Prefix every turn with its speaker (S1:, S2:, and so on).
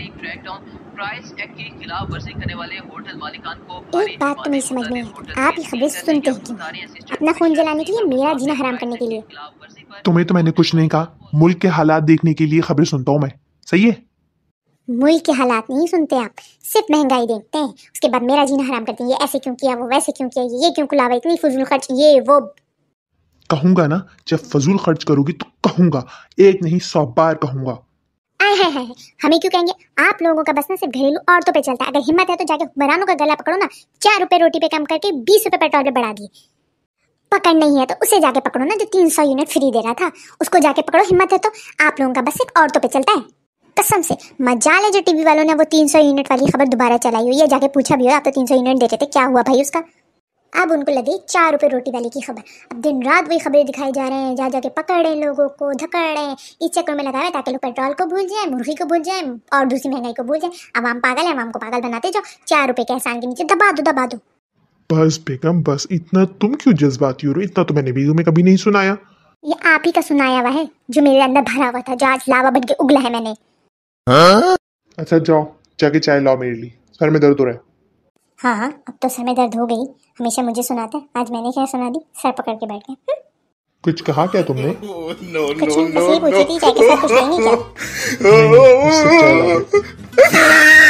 S1: लिए crackdown price act के खिलाफ वर्जी करने वाले होटल मालिकान को एक बात तो नहीं समझ में आप ये खबर सुनते हैं अपना खून जलाने के लिए मेरा जीना हराम करने के लिए
S2: तुम्हें तो मैंने कुछ नहीं कहा मुल्क के हालात देखने के लिए खबरें सुनता हूँ मैं सही है
S1: मुल्क के हालात नहीं सुनते आप सिर्फ महंगाई देखते हैं उसके बाद मेरा जीना हराम करते हैं ये ऐसे क्यों किया वो वैसे क्यों किया ये क्यों खुलावा इतनी फजूल खर्च ये वो
S2: कहूँगा ना जब फजूल खर्च करोगी तो कहूँगा एक नहीं सौ बार कहूँगा
S1: हमें क्यों कहेंगे आप लोगों का बस ना सिर्फ घरेलू औरतों पे चलता है अगर हिम्मत है तो जाके हुक्मरानों का गला पकड़ो ना चार रुपए रोटी पे कम करके बीस रुपए पेट्रोल पे बढ़ा दिए पकड़ नहीं है तो उसे जाके पकड़ो ना जो तीन सौ यूनिट फ्री दे रहा था उसको जाके पकड़ो हिम्मत है तो आप लोगों का बस सिर्फ औरतों पर चलता है कसम से मजाल है जो टीवी वालों ने वो तीन सौ यूनिट वाली खबर दोबारा चलाई हुई है जाके पूछा भी हो आप तो तीन सौ यूनिट देते थे क्या हुआ भाई उसका अब उनको लगी चार रुपये रोटी वाले की खबर अब दिन रात वही खबरें दिखाई जा रहे हैं जा जाके पकड़ रहे हैं लोगों को धकड़ रहे हैं इस चक्कर में लगाए ताकि लोग पेट्रोल को भूल जाएं मुर्गी को भूल जाएं और दूसरी महंगाई को भूल जाएं अब हम पागल हैं आवाम को पागल बनाते जाओ चार रुपये के एहसान के नीचे दबा दो दबा दो
S2: बस बेगम बस इतना तुम क्यों जज्बाती हो रही इतना तो मैंने वीडियो में कभी नहीं सुनाया
S1: ये आप ही का सुनाया हुआ है जो मेरे अंदर भरा हुआ था जो आज लावा बन के उगला है मैंने
S2: हाँ? अच्छा जाओ जाके चाय लाओ मेरे लिए सर में दर्द हो रहा है
S1: हाँ हाँ अब तो सर में दर्द हो गई हमेशा मुझे सुनाते आज मैंने क्या सुना दी सर पकड़ के बैठ गए हम्म।
S2: कुछ कहा क्या तुमने